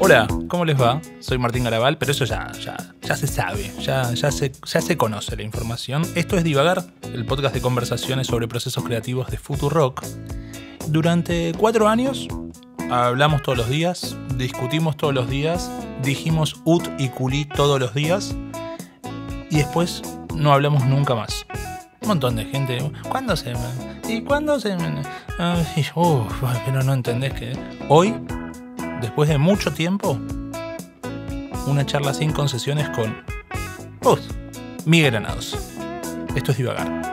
Hola, ¿cómo les va? Soy Martín Garabal, pero eso ya, ya, se sabe, ya, ya, se, ya se conoce la información. Esto es Divagar, el podcast de conversaciones sobre procesos creativos de Futurock. Durante cuatro años hablamos todos los días, discutimos todos los días, dijimos ut y culí todos los días y después no hablamos nunca más un montón de gente. ¿Cuándo se.? ¿Y cuándo se.? Uff, pero no entendés que. Hoy, después de mucho tiempo, una charla sin concesiones con. Vos, Miguel Granados. Esto es divagar.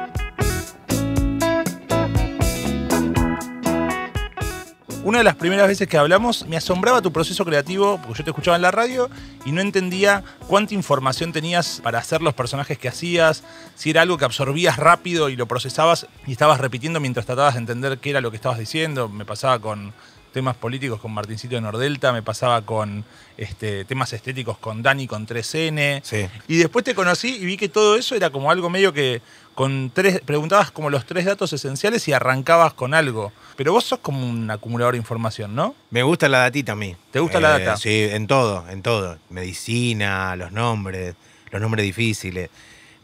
una de las primeras veces que hablamos, me asombraba tu proceso creativo, porque yo te escuchaba en la radio y no entendía cuánta información tenías para hacer los personajes que hacías, si era algo que absorbías rápido y lo procesabas y estabas repitiendo mientras tratabas de entender qué era lo que estabas diciendo. Me pasaba con temas políticos con Martincito de Nordelta, me pasaba con este, temas estéticos con Dani, con 3N. Sí. Y después te conocí y vi que todo eso era como algo medio que con tres, preguntabas como los tres datos esenciales y arrancabas con algo. Pero vos sos como un acumulador de información, ¿no? Me gusta la datita a mí. ¿Te gusta la eh, data? Sí, en todo, en todo. Medicina, los nombres, los nombres difíciles.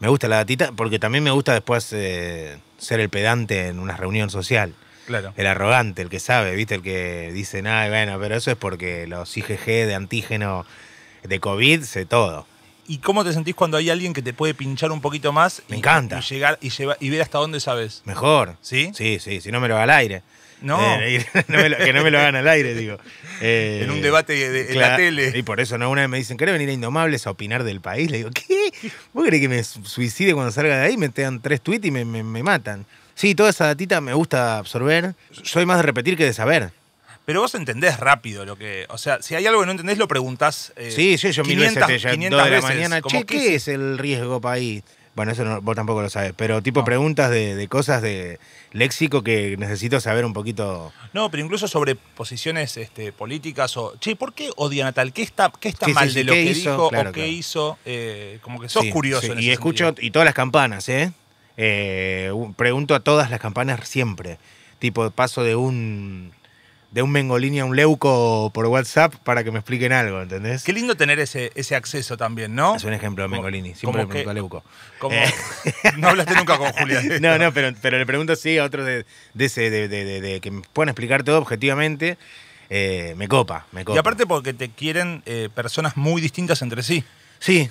Me gusta la datita porque también me gusta después eh, ser el pedante en una reunión social. Claro. El arrogante, el que sabe, ¿viste? El que dice, nada, bueno, pero eso es porque los IgG de antígeno de COVID, sé todo y cómo te sentís cuando hay alguien que te puede pinchar un poquito más. Me encanta. Y, llegar, y, ver hasta dónde sabes. Mejor. ¿Sí? Sí, sí, si no me lo haga al aire. No. Eh, que no me lo hagan al aire, digo. Eh, en un debate de, en la tele. Y por eso, ¿no? Una vez me dicen, ¿querés venir a Indomables a opinar del país? Le digo, ¿qué? ¿Vos crees que me suicide cuando salga de ahí? Me dan tres tweets y me, me matan. Sí, toda esa datita me gusta absorber. Soy más de repetir que de saber. Pero vos entendés rápido lo que. O sea, si hay algo que no entendés, lo preguntás. Eh, sí, sí, yo mil veces, 500 de ¿qué es? el riesgo país? Bueno, eso vos tampoco lo sabes, pero tipo preguntas de, cosas de léxico que necesito saber un poquito. No, pero incluso sobre posiciones este, políticas o, che, ¿por qué odia Natal? ¿Qué está, qué está mal de lo que dijo o qué hizo? Eh, como que sos curioso. y escucho, y todas las campanas, ¿eh? eh pregunto a todas las campanas siempre. Tipo, paso de un de un Mengolini a un Leuco por WhatsApp para que me expliquen algo, ¿entendés? Qué lindo tener ese, ese acceso también, ¿no? Es un ejemplo de Mengolini, siempre le pregunto que, a Leuco. Eh. No hablaste nunca con Julián. no, no, pero, le pregunto sí a otro de, ese, de, que me puedan explicar todo objetivamente. Eh, me copa, me copa. Y aparte porque te quieren eh, personas muy distintas entre sí. Sí,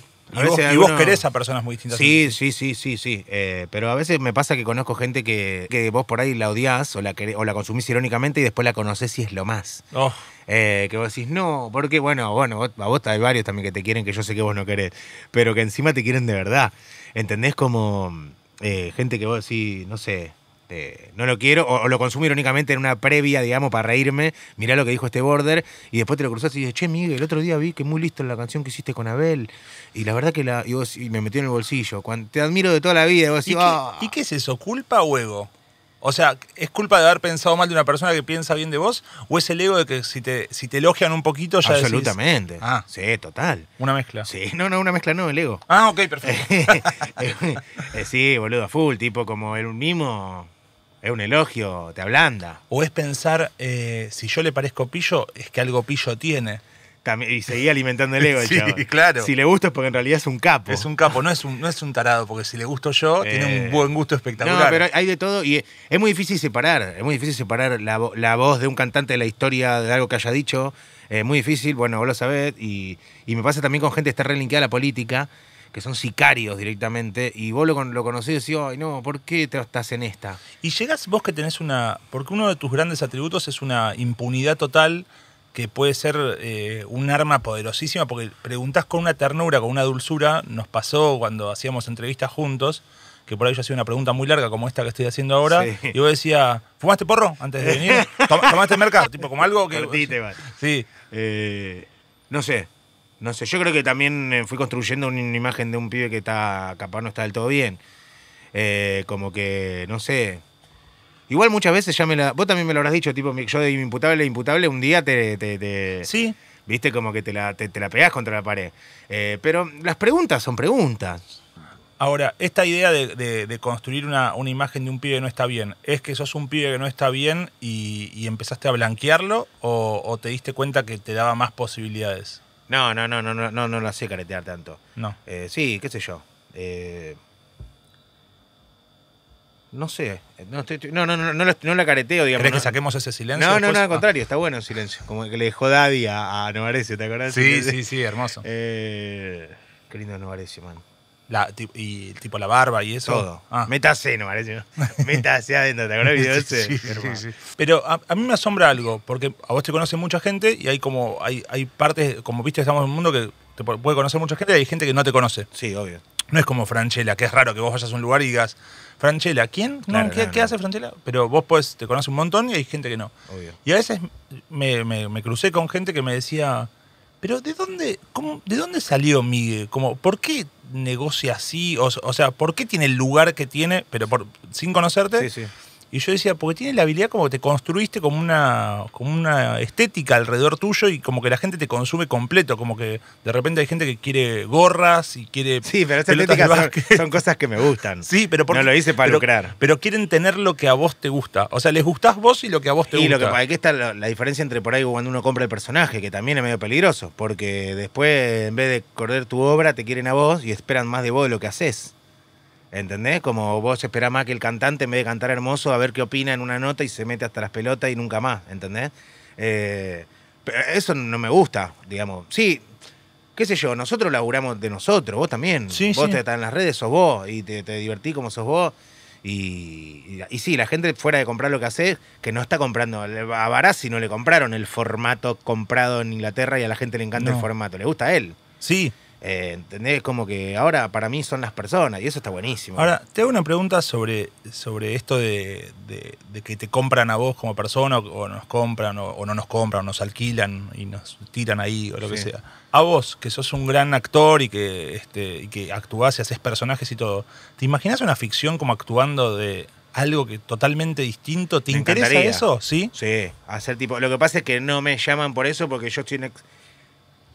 y, vos, querés a personas muy distintas. Sí, sí, sí, sí, sí. Eh, pero a veces me pasa que conozco gente que, que vos por ahí la odiás o la, o la consumís irónicamente y después la conocés y es lo más. Oh. Eh, que vos decís, no, porque bueno, bueno, a vos hay varios también que te quieren que yo sé que vos no querés, pero que encima te quieren de verdad. ¿Entendés? Como eh, gente que vos decís, no sé, no lo quiero, o, lo consumo irónicamente en una previa, digamos, para reírme, mirá lo que dijo este border, y después te lo cruzas y dices, che, Miguel, el otro día vi que muy listo en la canción que hiciste con Abel, y la verdad que la, y y me metió en el bolsillo, Cuando, te admiro de toda la vida, y vos qué, ah". ¿Y qué es eso, culpa o ego? O sea, ¿es culpa de haber pensado mal de una persona que piensa bien de vos? ¿O es el ego de que si te, si te elogian un poquito ya Absolutamente. Ah". sí, total. Una mezcla. Sí, no, no, una mezcla no, el ego. Ah, ok, perfecto. Eh, sí, boludo, full, tipo como el mimo es un elogio, te ablanda. O es pensar, eh, si yo le parezco pillo, es que algo pillo tiene. y seguía alimentando el ego sí, claro. Si le gusta es porque en realidad es un capo. Es un capo, no es un, no es un tarado, porque si le gusto yo, tiene un eh, buen gusto espectacular. No, pero hay de todo y es, muy difícil separar, es muy difícil separar la, voz de un cantante de la historia de algo que haya dicho. Es muy difícil, bueno, vos lo sabés, y, y me pasa también con gente que está relinqueada a la política que son sicarios directamente, y vos lo, lo conocés y decís, ay no, ¿por qué te estás en esta? Y llegás vos que tenés una, porque uno de tus grandes atributos es una impunidad total que puede ser eh, un arma poderosísima, porque preguntás con una ternura, con una dulzura, nos pasó cuando hacíamos entrevistas juntos, que por ahí yo hacía una pregunta muy larga como esta que estoy haciendo ahora, y vos decías, ¿fumaste porro antes de venir? ¿Tomaste merca? Tipo, como algo que... Sí. Eh, no sé, no sé, yo creo que también eh, fui construyendo una, imagen de un pibe que está, capaz no está del todo bien. Eh, como que, no sé. Igual muchas veces ya me la. Vos también me lo habrás dicho, tipo, yo de imputable imputable, un día te. sí. Viste, como que te la, pegás contra la pared. Eh, pero las preguntas son preguntas. Ahora, esta idea de, construir una, imagen de un pibe que no está bien, ¿es que sos un pibe que no está bien y, empezaste a blanquearlo o, te diste cuenta que te daba más posibilidades? No, no, no, no, no, no, la sé caretear tanto. No. Eh, sí, qué sé yo. Eh, no sé. No, estoy, no, no, no, no, la, careteo, digamos. ¿Crees que saquemos ese silencio? No, no, no, al ah. contrario, está bueno el silencio. Como que le dejó Daddy a, a ¿te acordás? Sí, sí, sí, hermoso. Eh, qué lindo Novarecio, man. La, y tipo la barba y eso. Todo. Ah. parece. Metase adentro, ¿te acuerdas ese? Sí, sí, Pero a, mí me asombra algo, porque a vos te conoce mucha gente y hay como, hay, hay partes, como viste, estamos en un mundo que te puede conocer mucha gente y hay gente que no te conoce. Sí, obvio. No es como Franchella, que es raro que vos vayas a un lugar y digas, Franchella, ¿quién? ¿qué, hace Franchella? Pero vos puedes te conoces un montón y hay gente que no. Obvio. Y a veces me, me, crucé con gente que me decía, pero ¿de dónde, cómo, ¿de dónde salió Miguel? Como, ¿Por qué negocia así? O, o sea, ¿por qué tiene el lugar que tiene, pero por, sin conocerte? Sí, sí y yo decía, porque tiene la habilidad como te construiste como una, como una estética alrededor tuyo y como que la gente te consume completo, como que de repente hay gente que quiere gorras y quiere... Sí, pero esa estéticas son, cosas que me gustan. Sí, pero No lo hice para lucrar. Pero quieren tener lo que a vos te gusta. O sea, les gustás vos y lo que a vos te gusta. Y lo que está la, la, diferencia entre por ahí cuando uno compra el personaje, que también es medio peligroso, porque después en vez de correr tu obra te quieren a vos y esperan más de vos de lo que haces. ¿Entendés? Como vos esperás más que el cantante en vez de cantar hermoso a ver qué opina en una nota y se mete hasta las pelotas y nunca más, ¿entendés? Eh, eso no me gusta, digamos. Sí, qué sé yo, nosotros laburamos de nosotros, vos también. vos Te, estás en las redes, sos vos y te, te divertís como sos vos. Y, y, sí, la gente fuera de comprar lo que hace, que no está comprando. A Barassi no le compraron el formato comprado en Inglaterra y a la gente le encanta el formato, le gusta a él. Sí, eh, ¿Entendés? Como que ahora para mí son las personas y eso está buenísimo. Ahora, te hago una pregunta sobre, sobre esto de, que te compran a vos como persona, o, nos compran, o, no nos compran, o nos alquilan y nos tiran ahí, o lo que sea. A vos, que sos un gran actor y que, este, que actuás y haces personajes y todo, ¿te imaginas una ficción como actuando de algo que totalmente distinto? ¿Te interesa eso? Sí. Sí, hacer tipo. Lo que pasa es que no me llaman por eso porque yo estoy en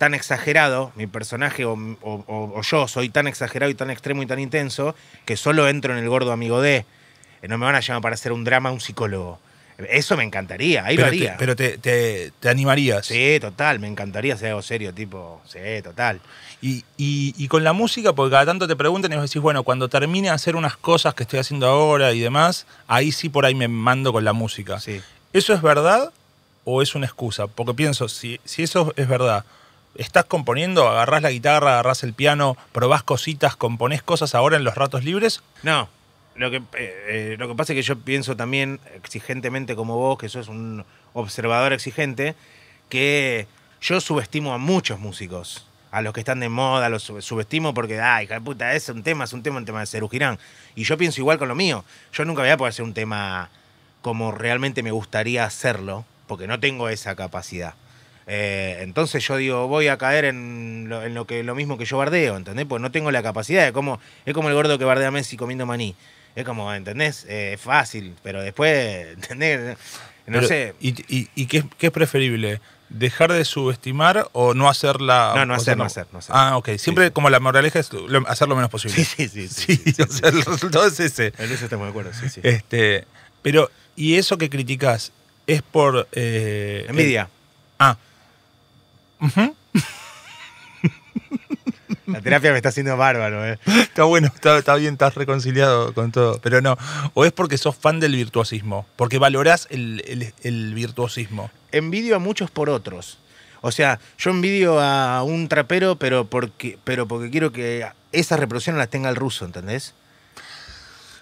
tan exagerado, mi personaje o, yo soy tan exagerado y tan extremo y tan intenso que solo entro en el gordo amigo de. Eh, no me van a llamar para hacer un drama un psicólogo. Eso me encantaría, ahí pero lo haría. pero te, animarías. Sí, total, me encantaría hacer algo serio, tipo, sí, total. Y, con la música, porque cada tanto te preguntan y vos decís, bueno, cuando termine de hacer unas cosas que estoy haciendo ahora y demás, ahí sí por ahí me mando con la música. Sí. ¿Eso es verdad o es una excusa? Porque pienso, si, si eso es verdad, estás componiendo, agarrás la guitarra, agarrás el piano, probás cositas, componés cosas ahora en los ratos libres? No. Lo que, eh, eh, lo que pasa es que yo pienso también exigentemente como vos, que sos un observador exigente, que yo subestimo a muchos músicos, a los que están de moda, los subestimo porque, ay, hija de puta, es un tema, es un tema, un tema de Serugirán! Y yo pienso igual con lo mío. Yo nunca voy a poder hacer un tema como realmente me gustaría hacerlo, porque no tengo esa capacidad. Eh, entonces yo digo, voy a caer en lo, en lo, que lo mismo que yo bardeo, ¿entendés? Pues no tengo la capacidad, es como, es como el gordo que bardea a Messi comiendo maní. Es como, ¿entendés? Eh, es fácil, pero después, ¿entendés? No sé. ¿Y, y, qué, es preferible? ¿Dejar de subestimar o no hacer la.? No, no hacer, no, hacer, Ah, ok. Siempre como la moraleja es hacer lo menos posible. Sí, sí, sí. sí, o el resultado es ese. En eso estamos de acuerdo, sí, sí. Este, pero, ¿y eso que criticas es por. Eh, envidia. ah. La terapia me está haciendo bárbaro, eh. Está bueno, está, bien, estás reconciliado con todo. Pero no, o es porque sos fan del virtuosismo, porque valorás el, virtuosismo. Envidio a muchos por otros. O sea, yo envidio a un trapero, pero porque, quiero que esa reproducción la tenga el ruso, ¿entendés?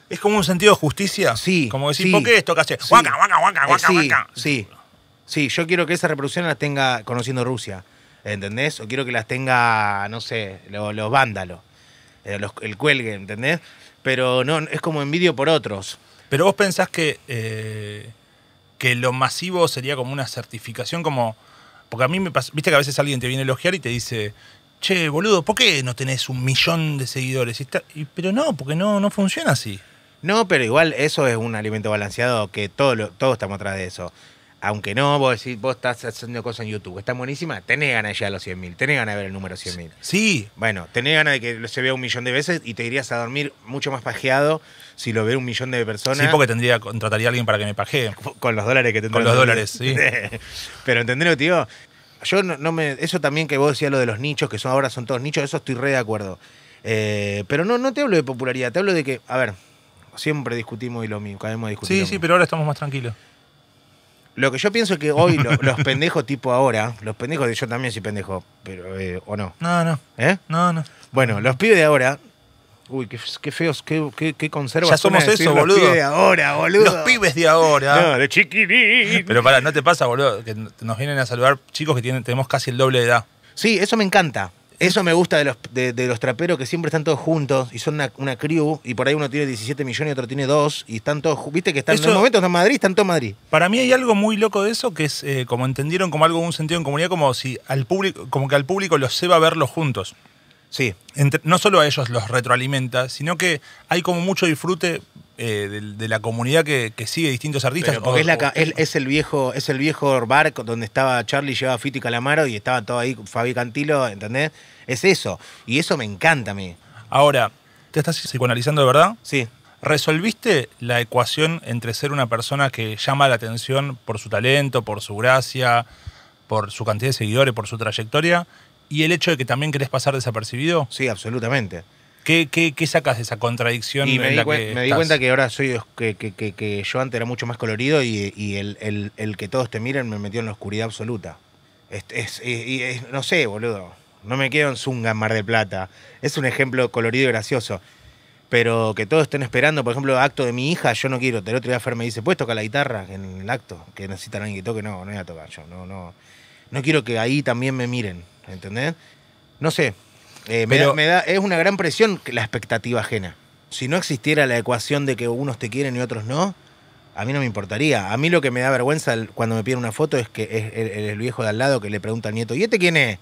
Es como un sentido de justicia. Sí. Como decir, ¿por qué esto que hace? guaca, guaca, guaca, eh, Sí. Sí, yo quiero que esa reproducción la tenga conociendo Rusia. ¿Entendés? O quiero que las tenga, no sé, eh, los, vándalos. el cuelgue, ¿entendés? Pero no, es como envidio por otros. Pero vos pensás que, eh, que lo masivo sería como una certificación, como. Porque a mí me pasa. Viste que a veces alguien te viene a elogiar y te dice. Che, boludo, ¿por qué no tenés un millón de seguidores? Y pero no, porque no, no funciona así. No, pero igual eso es un alimento balanceado que todo todos estamos atrás de eso aunque no, vos decís, vos estás haciendo cosas en YouTube, Está buenísima. tenés ganas ya a los 100.000, tenés ganas de ver el número 100.000. Sí. Bueno, tenés ganas de que se vea un millón de veces y te irías a dormir mucho más pajeado si lo ve un millón de personas. Sí, porque tendría contrataría a alguien para que me pajee. Con los dólares que tengo. Con los dólares, sí. Pero ¿entendés tío. Yo no, me. Eso también que vos decías lo de los nichos, que son ahora son todos nichos, eso estoy re de acuerdo. Eh, pero no, no te hablo de popularidad, te hablo de que, a ver, siempre discutimos y lo mismo, vez más discutir. Sí, sí, pero ahora estamos más tranquilos. Lo que yo pienso es que hoy los pendejos tipo ahora, los pendejos, yo también soy pendejo, pero eh, o no. No, no. ¿Eh? No, no. Bueno, los pibes de ahora. Uy, qué, feos, qué, qué, qué conservas. Ya somos eso, boludo. Los pibes de ahora, boludo. Los pibes de ahora. No, de chiquitín. Pero para no te pasa, boludo, que nos vienen a saludar chicos que tienen, tenemos casi el doble de edad. Sí, eso me encanta. Eso me gusta de los, de, los traperos que siempre están todos juntos y son una, crew y por ahí uno tiene 17 millones y otro tiene dos y están todos, viste que están en los momentos en Madrid, están todos en Madrid. Para mí hay algo muy loco de eso que es eh, como entendieron como algo un sentido en comunidad como si al público como que al público los a verlos juntos. Sí. no solo a ellos los retroalimenta, sino que hay como mucho disfrute eh, de, la comunidad que, sigue distintos artistas. es, el viejo, es el viejo barco donde estaba Charlie, llevaba Fito y Calamaro y estaba todo ahí Fabi Cantilo, ¿entendés? Es eso. Y eso me encanta a mí. Ahora, ¿te estás psicoanalizando de verdad? Sí. ¿Resolviste la ecuación entre ser una persona que llama la atención por su talento, por su gracia, por su cantidad de seguidores, por su trayectoria, y el hecho de que también querés pasar desapercibido? Sí, absolutamente. ¿Qué, sacas de esa contradicción? me, di, cuenta que ahora soy que, que, yo antes era mucho más colorido y, el, que todos te miren me metió en la oscuridad absoluta. Es, no sé, boludo. No me quedo en Zunga, Mar de Plata. Es un ejemplo colorido y gracioso. Pero que todos estén esperando, por ejemplo, acto de mi hija, yo no quiero. El otro día Fer me dice, ¿puedes tocar la guitarra en el acto? Que necesitan alguien que toque. No, no voy a tocar yo. No, no. No quiero que ahí también me miren, ¿entendés? No sé, eh, es una gran presión la expectativa ajena. Si no existiera la ecuación de que unos te quieren y otros no, a mí no me importaría. A mí lo que me da vergüenza cuando me piden una foto es que es el, viejo de al lado que le pregunta al nieto, ¿y este quién es?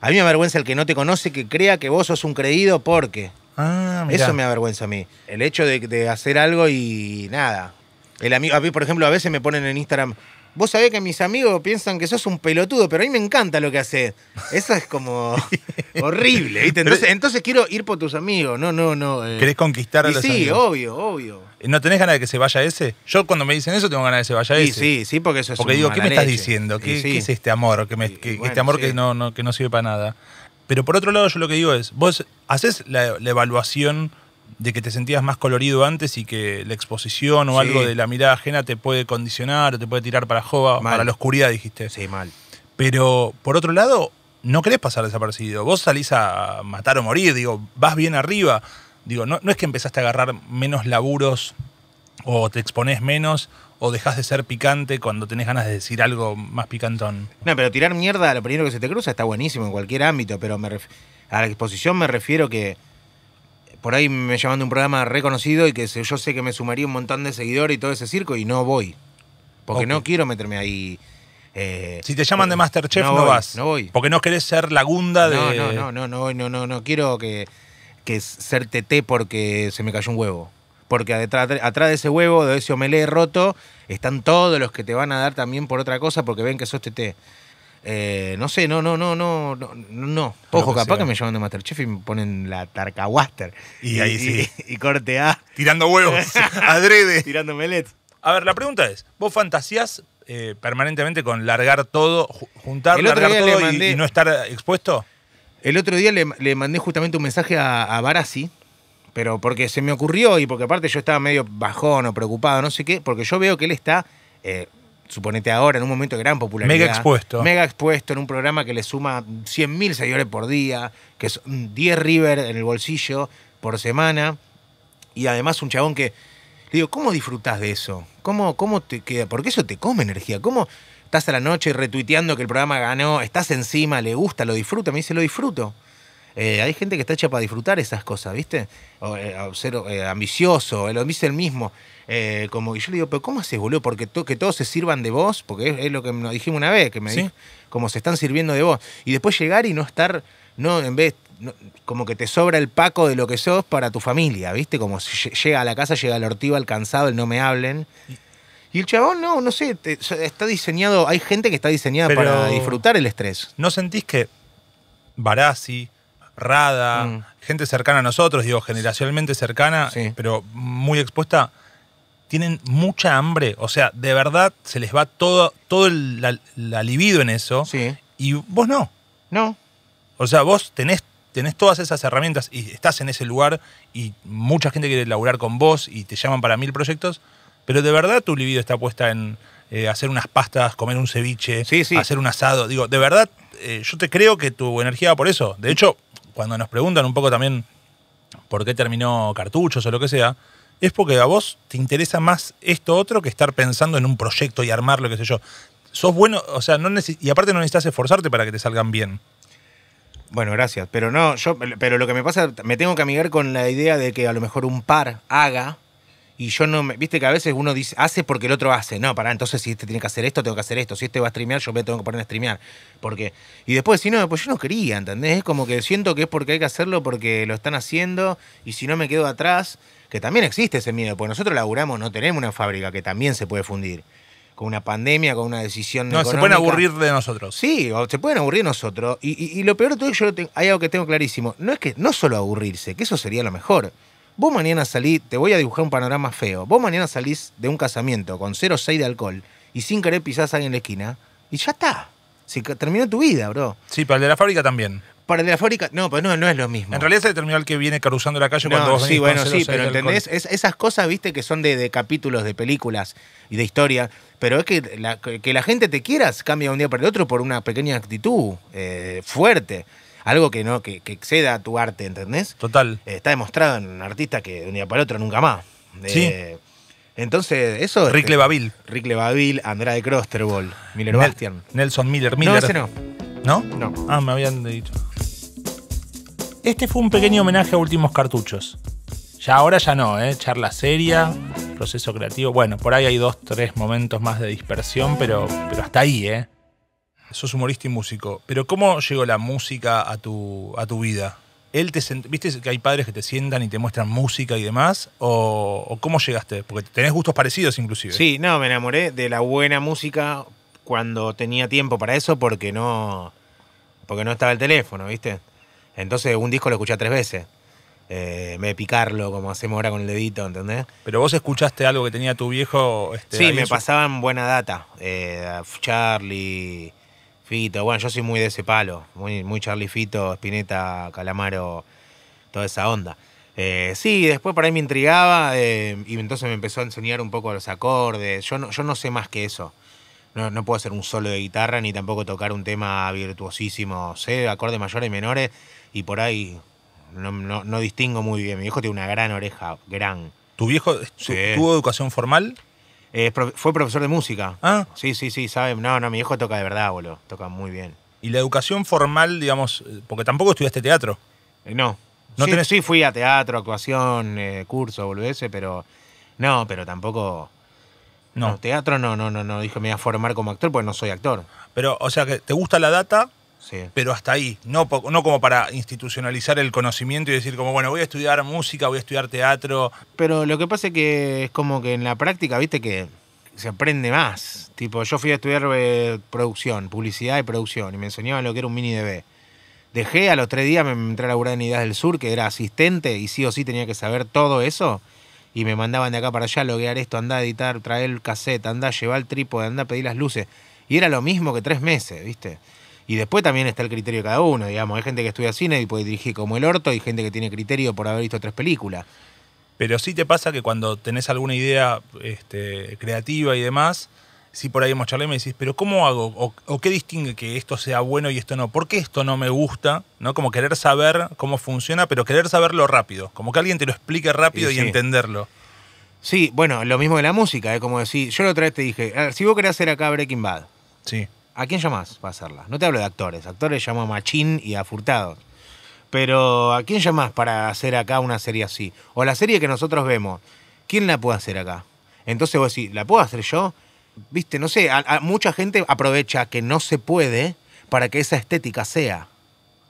A mí me avergüenza el que no te conoce, que crea que vos sos un creído porque... Ah, Eso me avergüenza a mí. El hecho de, de hacer algo y nada. El amigo, a mí, por ejemplo, a veces me ponen en Instagram, Vos sabés que mis amigos piensan que sos un pelotudo, pero a mí me encanta lo que haces. Eso es como horrible, Entonces, quiero ir por tus amigos, no, no, no. Eh. ¿Querés conquistar a los sí, amigos? Sí, obvio, obvio. ¿No tenés ganas de que se vaya ese? Yo cuando me dicen eso tengo ganas de que se vaya ese. Sí, sí, sí, porque eso es Porque digo, ¿qué me estás diciendo? ¿Qué, es este amor? Que, este amor que, no, no, que no sirve para nada. Pero por otro lado, yo lo que digo es, vos haces la evaluación de que te sentías más colorido antes y que la exposición o algo de la mirada ajena te puede condicionar o te puede tirar para jova, para la oscuridad, dijiste. Sí, mal. Pero por otro lado, no querés pasar desaparecido. Vos salís a matar o morir, digo, vas bien arriba. Digo, no, no es que empezaste a agarrar menos laburos o te expones menos o dejas de ser picante cuando tenés ganas de decir algo más picantón. No, pero tirar mierda, a lo primero que se te cruza está buenísimo en cualquier ámbito, pero a la exposición me refiero que por ahí me llaman de un programa reconocido y que yo sé que me sumaría un montón de seguidores y todo ese circo y no voy. Porque no quiero meterme ahí. Eh, si te llaman de Masterchef, no, vas. No voy. Porque no querés ser la gunda de. No, no, no, no, no, no, no, quiero que, que ser TT porque se me cayó un huevo. Porque atrás, atrás de ese huevo, de ese omelé roto, están todos los que te van a dar también por otra cosa porque ven que sos TT. Eh, no sé, no, no, no, no, no, no. Ojo, pues capaz que me llaman de Masterchef y me ponen la tarcahuaster. Y, y ahí sí. Y, corte A. Tirando huevos, adrede. Tirando melet. A ver, la pregunta es, ¿vos fantasías eh, permanentemente con largar todo, juntar, largar todo y, no estar eh, expuesto? El otro día le, mandé justamente un mensaje a, a Barassi, pero porque se me ocurrió y porque aparte yo estaba medio bajón o preocupado, no sé qué, porque yo veo que él está suponete ahora, en un momento de gran popularidad. Mega expuesto. Mega expuesto en un programa que le suma 100.000 seguidores por día, que son 10 River en el bolsillo por semana. Y además un chabón que. Le digo, ¿cómo disfrutás de eso? ¿Cómo, cómo te queda? Porque eso te come energía. ¿Cómo estás a la noche retuiteando que el programa ganó? Estás encima, le gusta, lo disfruta. Me dice, lo disfruto. Eh, hay gente que está hecha para disfrutar esas cosas, ¿viste? O, eh, ser eh, ambicioso, lo dice el mismo. Eh, como, y yo le digo, pero ¿cómo haces, boludo? Porque que todos se sirvan de vos, porque es, lo que nos dijimos una vez, que me como se están sirviendo de vos. Y después llegar y no estar, no, en vez, como que te sobra el paco de lo que sos para tu familia, ¿viste? Como si llega a la casa, llega el ortiva, alcanzado cansado, el no me hablen. Y el chabón, no, no sé, está diseñado, hay gente que está diseñada para disfrutar el estrés. ¿No sentís que Barassi, Rada, mm. gente cercana a nosotros, digo, generacionalmente cercana, pero muy expuesta, tienen mucha hambre. O sea, de verdad se les va todo, todo el, la, libido en eso. Sí. Y vos no. No. O sea, vos tenés, tenés todas esas herramientas y estás en ese lugar y mucha gente quiere laburar con vos y te llaman para mil proyectos, pero de verdad tu libido está puesta en eh, hacer unas pastas, comer un ceviche, hacer un asado. Digo, de verdad, eh, yo te creo que tu energía va por eso. De hecho, cuando nos preguntan un poco también por qué terminó Cartuchos o lo que sea, es porque a vos te interesa más esto otro que estar pensando en un proyecto y armarlo, qué sé yo. Sos bueno, o sea, no y aparte no necesitas esforzarte para que te salgan bien. Bueno, gracias. Pero no, yo, pero lo que me pasa, me tengo que amigar con la idea de que a lo mejor un par haga y yo no me, viste que a veces uno dice, hace porque el otro hace. No, pará, entonces si este tiene que hacer esto, tengo que hacer esto. Si este va a streamear, yo me tengo que poner a streamear. Porque, y después si no, pues yo no quería, ¿entendés? Es como que siento que es porque hay que hacerlo porque lo están haciendo y si no me quedo atrás que también existe ese miedo, porque nosotros laburamos, no tenemos una fábrica que también se puede fundir. Con una pandemia, con una decisión. No, se pueden aburrir de nosotros. Sí, se pueden aburrir nosotros. Y, lo peor de todo, yo tengo, hay algo que tengo clarísimo. No es que no solo aburrirse, que eso sería lo mejor. Vos mañana salís, te voy a dibujar un panorama feo. Vos mañana salís de un casamiento con 0,6 de alcohol y sin querer pisás a alguien en la esquina y ya está. Se terminó tu vida, bro. Sí, pero el de la fábrica también. Para de la fábrica, no, pues no, no es lo mismo. En realidad es el terminal que viene caruzando la calle cuando vos Sí, bueno, sí, pero entendés, esas cosas, viste, que son de, capítulos de películas y de historia, pero es que la, que la gente te quieras cambia un día para el otro por una pequeña actitud eh, fuerte. Algo que no, que, exceda a tu arte, ¿entendés? Total. Eh, está demostrado en un artista que de un día para el otro nunca más. Eh, sí. Entonces, eso. Rick Levaville. Rick Andrade Crosterball, Miller Bastian. Nelson Miller, Miller. No, no. ¿No? No. Ah, me habían dicho. Este fue un pequeño homenaje a últimos cartuchos. Ya ahora ya no, ¿eh? charla seria, proceso creativo. Bueno, por ahí hay dos, tres momentos más de dispersión, pero, pero hasta ahí, ¿eh? Sos humorista y músico, pero ¿cómo llegó la música a tu, a tu vida? Él te ¿Viste que hay padres que te sientan y te muestran música y demás? ¿O, cómo llegaste? Porque tenés gustos parecidos inclusive. Sí, no, me enamoré de la buena música cuando tenía tiempo para eso porque no, porque no estaba el teléfono, ¿viste? Entonces un disco lo escuché tres veces. Eh, me picarlo como hacemos ahora con el dedito, ¿entendés? Pero vos escuchaste algo que tenía tu viejo. Este, sí, me pasaban buena data. Eh, Charlie, Fito. Bueno, yo soy muy de ese palo. Muy, muy Charlie Fito, Spinetta, Calamaro, toda esa onda. Eh, sí, después por ahí me intrigaba eh, y entonces me empezó a enseñar un poco los acordes. Yo no, yo no sé más que eso. No, no, puedo hacer un solo de guitarra ni tampoco tocar un tema virtuosísimo. Sé acordes mayores y menores, y por ahí no, no, no distingo muy bien. Mi viejo tiene una gran oreja, gran. ¿Tu viejo tuvo educación formal? fue profesor de música. Ah. Sí, sí, sí, sabe. No, no, mi viejo toca de verdad, boludo. Toca muy bien. ¿Y la educación formal, digamos, eh, porque tampoco estudiaste teatro? Eh, no. ¿No sí, sí, fui a teatro, actuación, eh, curso, ese, pero. No, pero tampoco. No. Teatro no, no, no, no. Dije, me iba a formar como actor, porque no soy actor. Pero, o sea, que te gusta la data, pero hasta ahí, no, como para institucionalizar el conocimiento y decir como, bueno, voy a estudiar música, voy a estudiar teatro. Pero lo que pasa es que es como que en la práctica, viste que se aprende más. Tipo, yo fui a estudiar eh, producción, publicidad y producción, y me enseñaban lo que era un mini DB. Dejé, a los tres días me entré a la en del Sur, que era asistente, y sí o sí tenía que saber todo eso. Y me mandaban de acá para allá, loguear esto, andar a editar, traer el cassette, anda a llevar el trípode, andar a pedir las luces. Y era lo mismo que tres meses, ¿viste? Y después también está el criterio de cada uno, digamos. Hay gente que estudia cine y puede dirigir como el orto, y gente que tiene criterio por haber visto tres películas. Pero sí te pasa que cuando tenés alguna idea este, creativa y demás, si por ahí hemos charlado y me decís, pero ¿cómo hago? O, qué distingue que esto sea bueno y esto no? ¿Por qué esto no me gusta? ¿No? Como querer saber cómo funciona, pero querer saberlo rápido. Como que alguien te lo explique rápido y, entenderlo. Sí, bueno, lo mismo de la música, es ¿eh? como decir, yo la otra vez te dije, ah, si vos querés hacer acá Breaking Bad. Sí. ¿A quién llamás para hacerla? No te hablo de actores. Actores llamo a Machín y a Furtado. Pero ¿a quién llamás para hacer acá una serie así? O la serie que nosotros vemos. ¿Quién la puede hacer acá? Entonces vos decís, ¿la puedo hacer yo? Viste, no sé, mucha gente aprovecha que no se puede para que esa estética sea.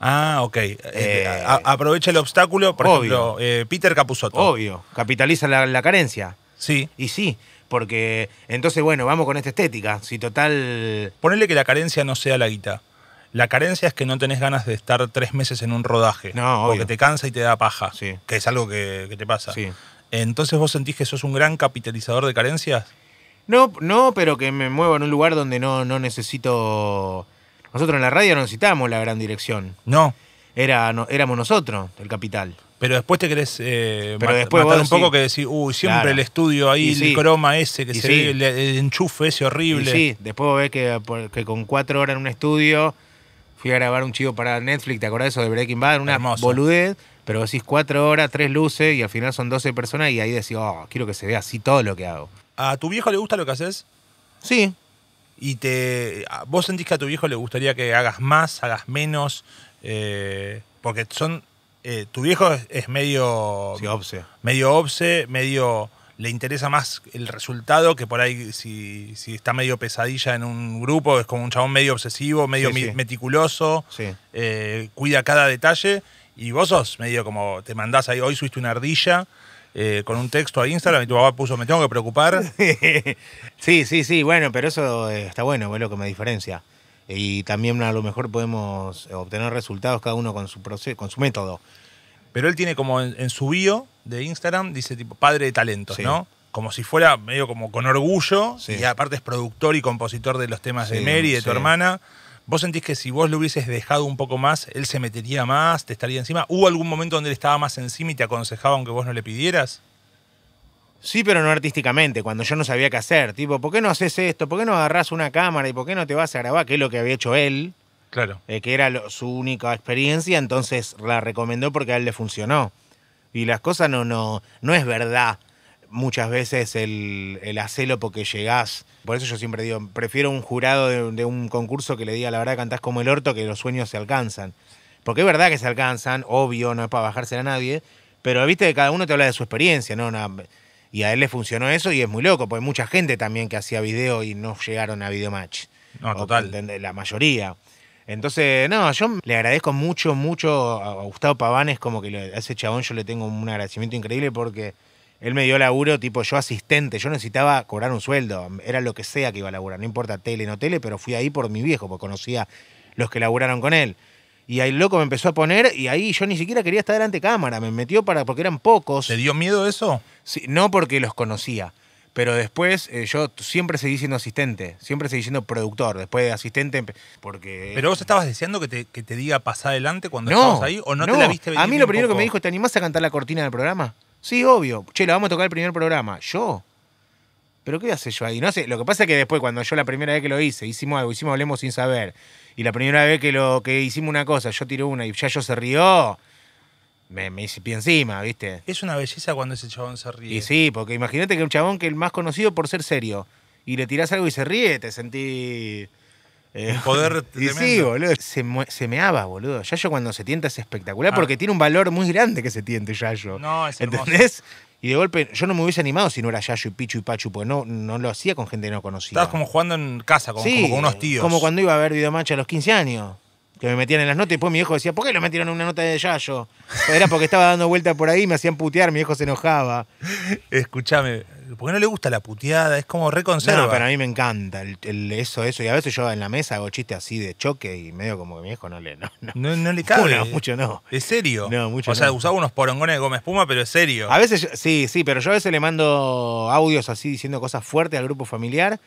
Ah, ok. Eh, eh, aprovecha el obstáculo, por obvio, eh, Peter Capusotto. Obvio, capitaliza la, la carencia. Sí. Y sí, porque entonces, bueno, vamos con esta estética. Si total. Ponele que la carencia no sea la guita. La carencia es que no tenés ganas de estar tres meses en un rodaje. No, te cansa y te da paja. Sí. Que es algo que, te pasa. Sí. Entonces, ¿vos sentís que sos un gran capitalizador de carencias? No, no, pero que me muevo en un lugar donde no, no necesito. Nosotros en la radio no necesitamos la gran dirección. No éramos nosotros, el capital. Pero después te querés eh, Pero después un poco que decís, uy, siempre el estudio ahí, el croma ese que se el, enchufe ese horrible. sí, después vos ves que, con cuatro horas en un estudio fui a grabar un chivo para Netflix, ¿te acordás eso de Breaking Bad? Una boludez pero decís cuatro horas, tres luces y al final son 12 personas y ahí decís, oh, quiero que se vea así todo lo que hago. ¿A tu viejo le gusta lo que haces? Sí. ¿Y te, vos sentís que a tu viejo le gustaría que hagas más, hagas menos? Eh, porque son. Eh, tu viejo es, medio. Medio obse, medio. Le interesa más el resultado que por ahí, si, está medio pesadilla en un grupo, es como un chabón medio obsesivo, medio meticuloso, eh, cuida cada detalle. Y vos sos medio como te mandás ahí, hoy subiste una ardilla. con un texto a Instagram y tu papá puso, me tengo que preocupar. sí, sí, sí, bueno, pero eso está bueno, es lo que me diferencia y también a lo mejor podemos eh, obtener resultados cada uno con su, con su método. Pero él tiene como en, su bio de Instagram, dice tipo padre de talentos, ¿no? Como si fuera medio como con orgullo, y aparte es productor y compositor de los temas de Mary, de tu hermana. ¿Vos sentís que si vos lo hubieses dejado un poco más, él se metería más, te estaría encima? ¿Hubo algún momento donde él estaba más encima y te aconsejaba aunque vos no le pidieras? Sí, pero no artísticamente, cuando yo no sabía qué hacer. Tipo, ¿por qué no haces esto? ¿Por qué no agarras una cámara y por qué no te vas a grabar? ¿Qué es lo que había hecho él. Claro. Eh, que era su única experiencia, entonces la recomendó porque a él le funcionó. Y las cosas no, no, no es verdad muchas veces el, el acelo porque llegás. Por eso yo siempre digo, prefiero un jurado de, un concurso que le diga la verdad cantás como el orto que los sueños se alcanzan. Porque es verdad que se alcanzan, obvio, no es para bajársela a nadie, pero viste que cada uno te habla de su experiencia, ¿no? Una, y a él le funcionó eso y es muy loco, porque hay mucha gente también que hacía video y no llegaron a Videomatch. No, total. la mayoría. Entonces, no, yo le agradezco mucho, mucho a Gustavo Pavanes, como que a ese chabón yo le tengo un agradecimiento increíble porque él me dio laburo, tipo yo asistente, yo necesitaba cobrar un sueldo, era lo que sea que iba a laburar, no importa tele, no tele, pero fui ahí por mi viejo, porque conocía los que laburaron con él. Y ahí loco me empezó a poner y ahí yo ni siquiera quería estar delante de cámara, me metió para porque eran pocos. ¿Te dio miedo eso? Sí, no porque los conocía, pero después eh, yo siempre seguí siendo asistente, siempre seguí siendo productor, después de asistente porque... ¿Pero vos estabas deseando que te, diga pasar adelante cuando ahí o no, te la viste venir A mí lo primero que me dijo, ¿te animás a cantar la cortina del programa? Sí, obvio. Che, la vamos a tocar el primer programa. Yo, pero ¿qué hace yo ahí? No sé, lo que pasa es que después, cuando yo la primera vez que lo hice, hicimos algo, hicimos Hablemos sin saber, y la primera vez que lo que hicimos una cosa, yo tiré una y ya yo se rió, me, me hice pie encima, ¿viste? Es una belleza cuando ese chabón se ríe. Y sí, porque imagínate que un chabón que es el más conocido por ser serio, y le tirás algo y se ríe, te sentí... Eh, poder y sí, boludo. Se, meaba, boludo. Yayo cuando se tienta es espectacular ah. porque tiene un valor muy grande que se tiente Yayo. No, es Y de golpe, yo no me hubiese animado si no era Yayo y Pichu y Pachu, porque no, lo hacía con gente no conocía. Estabas como jugando en casa, con unos tíos. Como cuando iba a ver Videomatch a los 15 años que me metían en las notas y después mi hijo decía, ¿por qué lo metieron en una nota de Yayo? Era porque estaba dando vuelta por ahí, me hacían putear, mi hijo se enojaba. Escúchame, porque no le gusta la puteada, es como reconserva. No, pero a mí me encanta eso, eso. Y a veces yo en la mesa hago chistes así de choque y medio como que mi hijo no le. No, no. no, le cabe. mucho no. Es serio. No, mucho. O sea, usaba unos porongones de goma espuma, pero es serio. A veces, sí, sí, pero yo a veces le mando audios así diciendo cosas fuertes al grupo familiar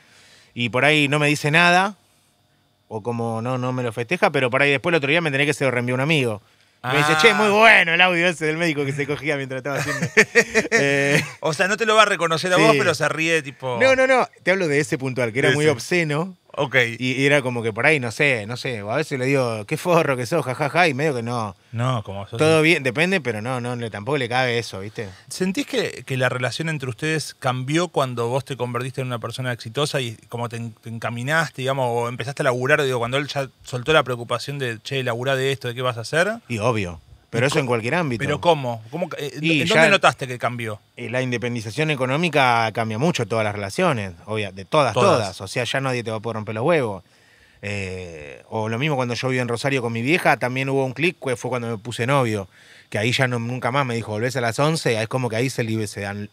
y por ahí no me dice nada o como no, no me lo festeja, pero por ahí después el otro día me tenía que ser lo reenvió un amigo. Me dice, che, muy ah. bueno el audio ese del médico que se cogía mientras estaba haciendo. Eh, o sea, no te lo va a reconocer a vos, pero se ríe tipo. No, no, no. Te hablo de ese puntual, que era muy obsceno. Y, era como que por ahí, no sé, no sé. O a veces le digo, qué forro que sos, jajaja, y medio que no. No, como Todo bien, depende, pero no, no, tampoco le cabe eso, ¿viste? ¿Sentís que, que la relación entre ustedes cambió cuando vos te convertiste en una persona exitosa y como te, encaminaste, digamos, o empezaste a laburar, digo, cuando él ya soltó la preocupación de, che, laburá de esto, de qué vas a hacer? Y obvio. Pero eso en cualquier ámbito. ¿Pero cómo? ¿Cómo eh, ¿En dónde notaste que cambió? Eh, la independización económica cambia mucho todas las relaciones, obvia, de todas, todas, O sea, ya nadie te va a poder romper los huevos. Eh, o lo mismo cuando yo viví en Rosario con mi vieja, también hubo un clic, fue cuando me puse novio, que ahí ya nunca más me dijo, volvés a las 11, es como que ahí se,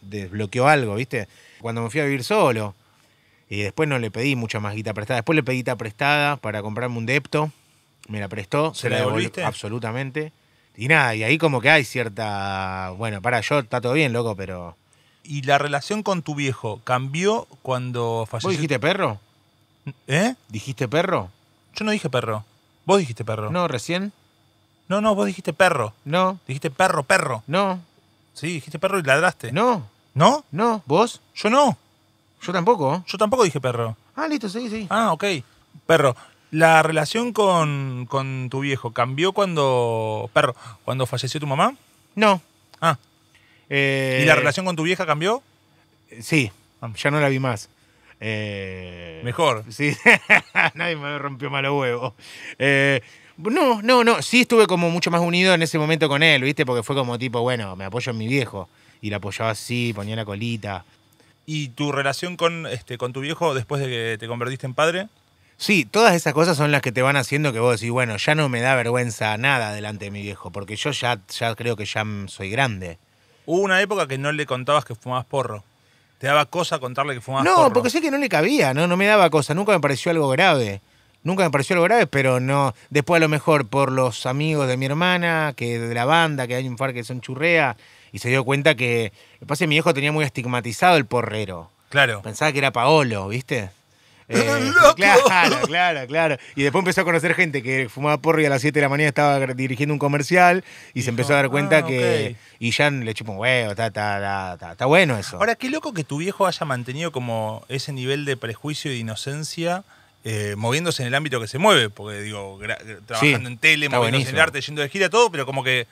desbloqueó algo, ¿viste? Cuando me fui a vivir solo, y después no le pedí mucha más guita prestada, después le pedí guita prestada para comprarme un depto, me la prestó, se, ¿Se la devolviste? Absolutamente. Y nada, y ahí como que hay cierta. Bueno, para, yo está todo bien, loco, pero. ¿Y la relación con tu viejo cambió cuando falleció? ¿Vos dijiste perro? ¿Eh? ¿Dijiste perro? Yo no dije perro. Vos dijiste perro. No, recién. No, no, vos dijiste perro. No. Dijiste perro, perro. No. Sí, dijiste perro y ladraste. No. ¿No? No. ¿Vos? Yo no. Yo tampoco. Yo tampoco dije perro. Ah, listo, sí, sí. Ah, ok. Perro. ¿La relación con, tu viejo cambió cuando. Perro, cuando falleció tu mamá? No. Ah. ¿Y la eh, relación con tu vieja cambió? Sí, ya no la vi más. Eh, Mejor. Sí, nadie me rompió malo huevo. Eh, no, no, no. Sí estuve como mucho más unido en ese momento con él, ¿viste? Porque fue como tipo, bueno, me apoyo en mi viejo. Y la apoyaba así, ponía la colita. ¿Y tu relación con, este, con tu viejo después de que te convertiste en padre? Sí, todas esas cosas son las que te van haciendo que vos decís, bueno, ya no me da vergüenza nada delante de mi viejo, porque yo ya, ya creo que ya soy grande. Hubo una época que no le contabas que fumabas porro. ¿Te daba cosa contarle que fumabas porro? No, porque sé que no le cabía, ¿no? No me daba cosa. Nunca me pareció algo grave. Nunca me pareció algo grave, pero no. Después, a lo mejor, por los amigos de mi hermana, que de la banda, que hay un par que son churrea, y se dio cuenta que. Lo que pasa es que mi viejo tenía muy estigmatizado el porrero. Claro. Pensaba que era Paolo, ¿viste? Eh, claro, claro, claro. Y después empezó a conocer gente que fumaba porro y a las 7 de la mañana estaba dirigiendo un comercial y, se empezó a dar cuenta ah, que. Y ya le chupó un huevo, está, bueno eso. Ahora, qué loco que tu viejo haya mantenido como ese nivel de prejuicio y de inocencia. Eh, moviéndose en el ámbito que se mueve, porque digo, trabajando en tele, moviéndose en el arte, yendo de gira, todo, pero como que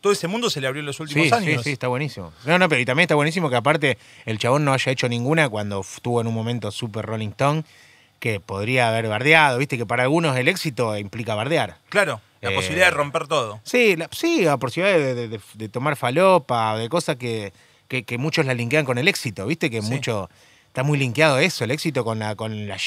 todo ese mundo se le abrió en los últimos años. Sí, sí, está buenísimo. No, no, pero y también está buenísimo que aparte el chabón no haya hecho ninguna cuando estuvo en un momento súper Rolling Stone que podría haber bardeado, viste que para algunos el éxito implica bardear. Claro, la eh, posibilidad de romper todo. Sí, la, sí, la posibilidad de, tomar falopa, de cosas que, que, muchos la linkean con el éxito, viste que mucho está muy linkeado eso, el éxito con la, con la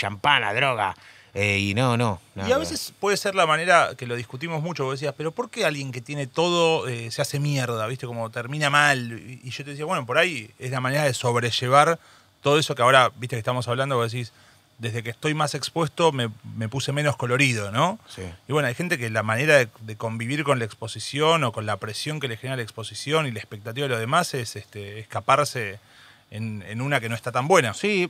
droga. Eh, y no, no, Y a veces puede ser la manera que lo discutimos mucho, vos decías, pero ¿por qué alguien que tiene todo eh, se hace mierda? ¿Viste? Como termina mal. Y yo te decía, bueno, por ahí es la manera de sobrellevar todo eso que ahora, viste que estamos hablando, vos decís, desde que estoy más expuesto me, puse menos colorido, ¿no? Sí. Y bueno, hay gente que la manera de, convivir con la exposición o con la presión que le genera la exposición y la expectativa de lo demás es este, escaparse en, una que no está tan buena. Sí,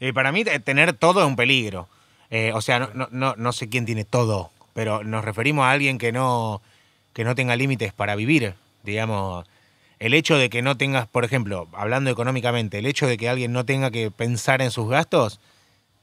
eh, para mí eh, tener todo es un peligro. Eh, o sea, no, no, no, sé quién tiene todo, pero nos referimos a alguien que no, que no tenga límites para vivir, digamos. El hecho de que no tengas, por ejemplo, hablando económicamente, el hecho de que alguien no tenga que pensar en sus gastos,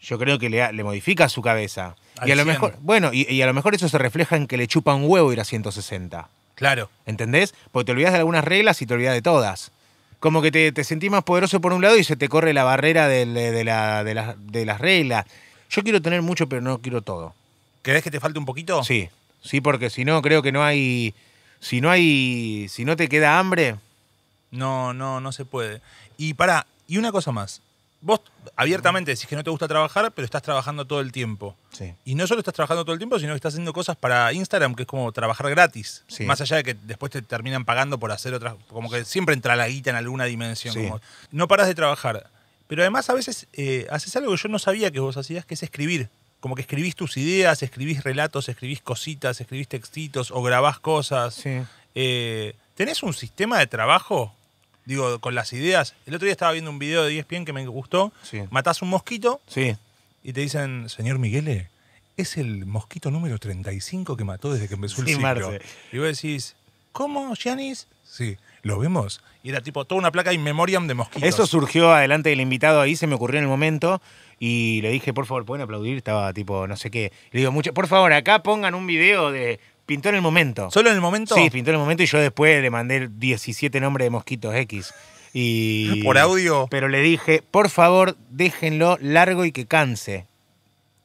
yo creo que le, modifica su cabeza. y a lo mejor, bueno, y, a lo mejor eso se refleja en que le chupa un huevo ir a 160. Claro. ¿Entendés? Porque te olvidas de algunas reglas y te olvidas de todas. Como que te, te, sentís más poderoso por un lado y se te corre la barrera de, las reglas. Yo quiero tener mucho, pero no quiero todo. ¿Crees que te falte un poquito? Sí, sí, porque si no, creo que no hay. Si no hay. Si no te queda hambre. No, no, no se puede. Y para... y una cosa más. Vos abiertamente decís que no te gusta trabajar, pero estás trabajando todo el tiempo. Sí. Y no solo estás trabajando todo el tiempo, sino que estás haciendo cosas para Instagram, que es como trabajar gratis. Sí. Más allá de que después te terminan pagando por hacer otras. Como que siempre entra la guita en alguna dimensión. no paras de trabajar. Pero además a veces eh, haces algo que yo no sabía que vos hacías, que es escribir. Como que escribís tus ideas, escribís relatos, escribís cositas, escribís textitos o grabás cosas. Sí. Eh, ¿Tenés un sistema de trabajo? Digo, con las ideas. El otro día estaba viendo un video de 10 e ESPN que me gustó. Matás un mosquito sí. y te dicen, señor Miguele, es el mosquito número 35 que mató desde que empezó el sí, Y vos decís, ¿cómo, Giannis? Sí lo vemos. Y era tipo toda una placa in memoriam de mosquitos. Eso surgió adelante del invitado ahí, se me ocurrió en el momento. Y le dije, por favor, ¿pueden aplaudir? Estaba tipo, no sé qué. Le digo, mucho, por favor, acá pongan un video de Pintó en el momento. ¿Solo en el momento? Sí, pintó en el momento y yo después le mandé 17 nombres de mosquitos X. Y, ¿Por audio? Pero le dije, por favor, déjenlo largo y que canse.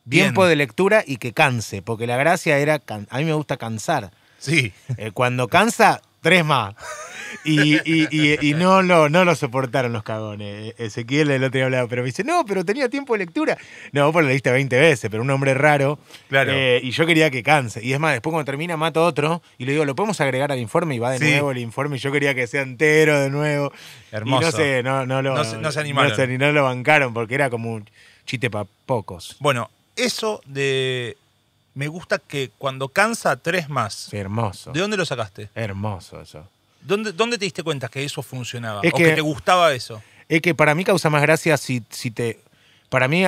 Tiempo de lectura y que canse, porque la gracia era, a mí me gusta cansar. Sí. Eh, cuando cansa, tres más. Y, y, no, lo, no soportaron los cagones. Ezequiel el otro día hablaba, pero me dice, no, pero tenía tiempo de lectura. No, vos lo leíste 20 veces, pero un hombre raro. Claro. Eh, y yo quería que canse. Y es más, después cuando termina, mato otro y le digo, ¿lo podemos agregar al informe? Y va de nuevo el informe. Y yo quería que sea entero de nuevo. Hermoso. no sé, no, lo. se, animaron. No, no lo bancaron porque era como un chiste para pocos. Bueno, eso de me gusta que cuando cansa tres más. hermoso. ¿De dónde lo sacaste? Hermoso eso. ¿Dónde, te diste cuenta que eso funcionaba? Es ¿O que, te gustaba eso? Es que para mí causa más gracia si, te. Para mí,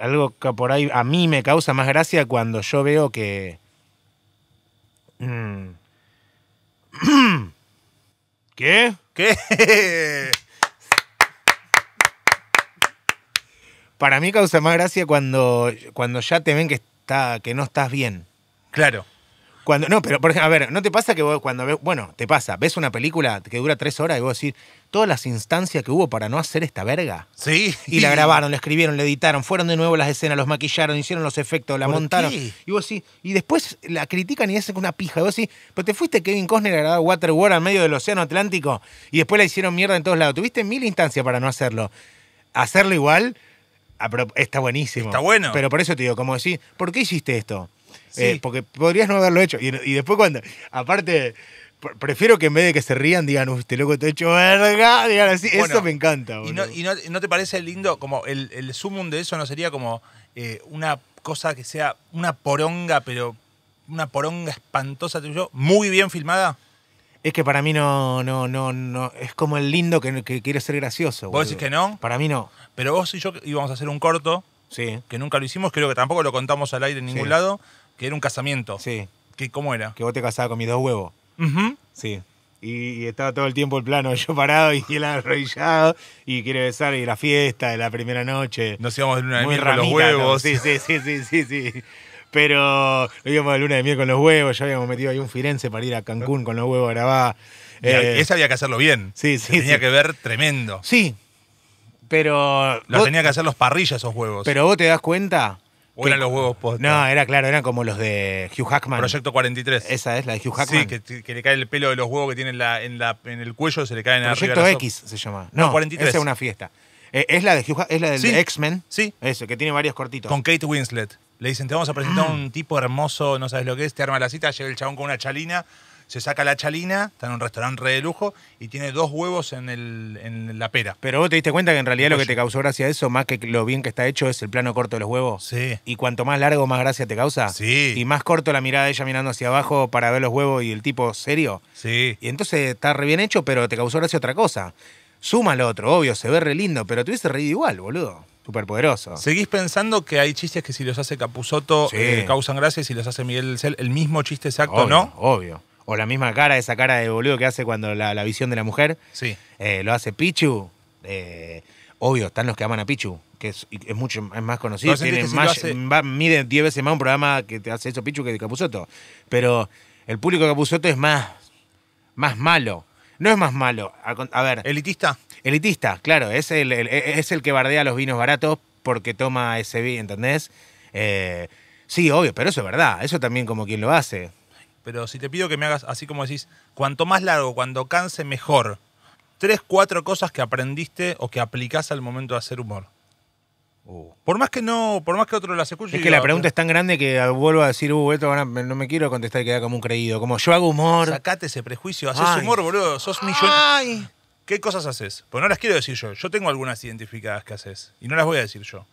algo que por ahí a mí me causa más gracia cuando yo veo que. Mm, ¿Qué? ¿Qué? para mí causa más gracia cuando, cuando ya te ven que, está, que no estás bien. Claro no, pero por ejemplo, a ver, ¿no te pasa que vos cuando ves, bueno, te pasa, ves una película que dura tres horas y vos decís, todas las instancias que hubo para no hacer esta verga? Sí. Y la grabaron, la escribieron, la editaron, fueron de nuevo las escenas, los maquillaron, hicieron los efectos, la montaron. Y vos decís, y después la critican y hacen una pija. Y vos sí, pero te fuiste Kevin Costner a grabar Water War al medio del Océano Atlántico y después la hicieron mierda en todos lados. Tuviste mil instancias para no hacerlo. Hacerlo igual. Está buenísimo. Está bueno. Pero por eso te digo, como decir, ¿por qué hiciste esto? Eh, porque podrías no haberlo hecho. Y, después cuando, aparte, prefiero que en vez de que se rían digan, este loco te he hecho verga, digan así, eso me encanta. Y no, y, no, te parece lindo, como el, el sumum de eso no sería como eh, una cosa que sea una poronga, pero una poronga espantosa, yo muy bien filmada? Es que para mí no, no, no, no. Es como el lindo que, quiere ser gracioso. ¿Vos decís que no? Para mí no. Pero vos y yo íbamos a hacer un corto. Que nunca lo hicimos, creo que tampoco lo contamos al aire en ningún lado que era un casamiento. Sí. ¿Cómo era? Que vos te casabas con mis dos huevos. Sí. Y, estaba todo el tiempo el plano, yo parado y él arrodillado, y quiere besar, y la fiesta de la primera noche. Nos íbamos de luna de miel con los huevos. sí, sí, sí, sí, sí, sí. Pero íbamos de luna de miel con los huevos, ya habíamos metido ahí un firenze para ir a Cancún con los huevos a grabar. Eh, había que hacerlo bien. Sí, sí. tenía que ver tremendo. Sí. Pero. Lo tenía que hacer los parrillas esos huevos. Pero vos te das cuenta o eran los huevos post? No, era claro, eran como los de Hugh Hackman. Proyecto 43. Esa es, la de Hugh Hackman. Sí, que, le cae el pelo de los huevos que tiene en, el cuello, se le caen Proyecto arriba. Proyecto X se llama. No, 43. Esa es una fiesta. Eh, es la de Hugh, es la del X-Men. Sí. Eso, que tiene varios cortitos. Con Kate Winslet. Le dicen, te vamos a presentar a mm. un tipo hermoso, no sabes lo que es, te arma la cita, llega el chabón con una chalina, se saca la chalina, está en un restaurante de lujo y tiene dos huevos en, el, en la pera. Pero vos te diste cuenta que en realidad lo que te causó gracia a eso, más que lo bien que está hecho, es el plano corto de los huevos. Sí. Y cuanto más largo, más gracia te causa. Sí. Y más corto la mirada de ella mirando hacia abajo para ver los huevos y el tipo serio. Sí. Y entonces está re bien hecho, pero te causó gracia otra cosa. Suma lo otro, obvio, se ve re lindo, pero tuviste hubiese reído igual, boludo. poderoso ¿Seguís pensando que hay chistes que si los hace Capusoto eh, causan gracia y si los hace Miguel el mismo chiste exacto, no? Obvio o la misma cara, esa cara de boludo que hace cuando la, visión de la mujer sí. Eh, lo hace Pichu. Eh, obvio, están los que aman a Pichu, que es, mucho más conocido. No, Tienen más, mide 10 veces más un programa que te hace eso Pichu que de Capuzoto. Pero el público de Capuzoto es más, más malo. No es más malo. A, ver. Elitista. Elitista, claro. Es el, es el que bardea los vinos baratos porque toma ese vino, ¿entendés? Eh, sí, obvio, pero eso es verdad. Eso también como quien lo hace pero si te pido que me hagas así como decís, cuanto más largo, cuando canse, mejor. Tres, cuatro cosas que aprendiste o que aplicás al momento de hacer humor. Uh. Por más que no, por más que otro las escuche. Es que la pregunta eh, es tan grande que vuelvo a decir, uh, no me quiero contestar y queda como un creído. Como yo hago humor. Sacate ese prejuicio, haces humor, boludo. Sos millonario. ¿Qué cosas haces? Pues no las quiero decir yo. Yo tengo algunas identificadas que haces. Y no las voy a decir yo.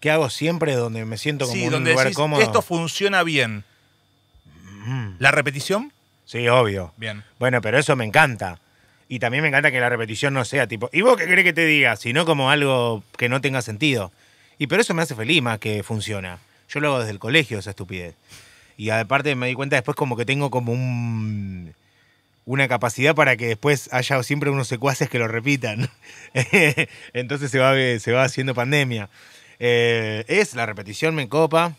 ¿Qué hago siempre donde me siento como un donde decís, Esto funciona bien. ¿La repetición? Sí, obvio. Bien. Bueno, pero eso me encanta. Y también me encanta que la repetición no sea tipo, ¿y vos qué crees que te diga? Sino como algo que no tenga sentido. Y pero eso me hace feliz más que funciona. Yo lo hago desde el colegio, esa estupidez. Y aparte me di cuenta después como que tengo como un una capacidad para que después haya siempre unos secuaces que lo repitan. Entonces se va, se va haciendo pandemia. Eh, es la repetición, me copa.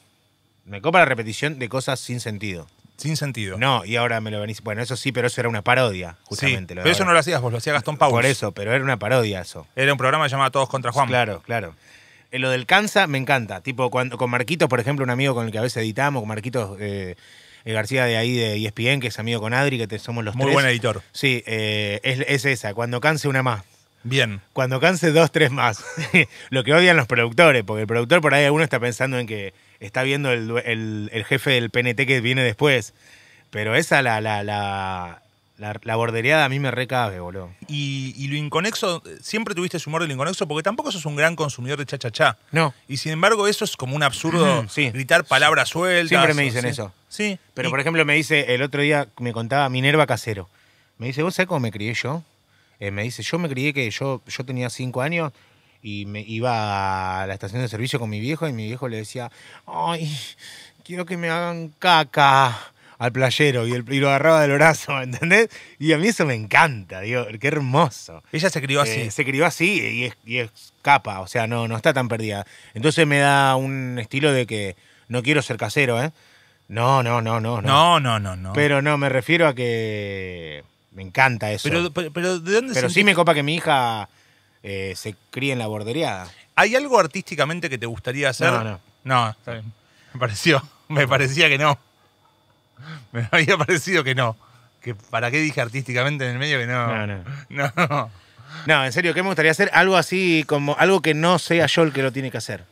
Me copa la repetición de cosas sin sentido. Sin sentido. No, y ahora me lo venís. Bueno, eso sí, pero eso era una parodia, justamente. pero eso no lo hacías vos, lo hacía Gastón Paus. Por eso, pero era una parodia eso. Era un programa llamado Todos contra Juan. Claro, claro. Eh, lo del Cansa me encanta. Tipo, cuando, con Marquitos, por ejemplo, un amigo con el que a veces editamos, con Marquitos eh, eh, García de ahí de ESPN, que es amigo con Adri, que somos los tres. Muy buen editor. Sí, es, es esa, cuando canse una más. Bien. Cuando canse dos, tres más. lo que odian los productores, porque el productor por ahí alguno está pensando en que está viendo el, jefe del PNT que viene después. Pero esa la, la, la, la, bordereada a mí me recabe, boludo. Y, y, lo inconexo, siempre tuviste ese humor del inconexo porque tampoco sos un gran consumidor de cha-cha-cha. No. Y sin embargo, eso es como un absurdo gritar palabras sueltas. Siempre me dicen eso. Sí. Pero por ejemplo, me dice, el otro día me contaba Minerva Casero. Me dice, ¿vos sabés cómo me crié yo? Eh, me dice, yo me crié que yo, yo tenía cinco años y me iba a la estación de servicio con mi viejo y mi viejo le decía, ay, quiero que me hagan caca al playero y, lo agarraba del brazo, ¿entendés? Y a mí eso me encanta, digo, qué hermoso. Ella se crió así. Eh, se crió así y es, capa, o sea, no, no está tan perdida. Entonces me da un estilo de que no quiero ser casero, ¿eh? No, no, no, no. No, no, no, no. no. Pero no, me refiero a que me encanta eso. Pero, pero, ¿de dónde Pero sí me copa que mi hija eh, se cría en la bordereada. ¿Hay algo artísticamente que te gustaría hacer? No, no. No, está bien. Me pareció, me parecía que no. Me había parecido que no. Que ¿Para qué dije artísticamente en el medio que no? No, no. No, no en serio, ¿qué me gustaría hacer? Algo así, como algo que no sea yo el que lo tiene que hacer.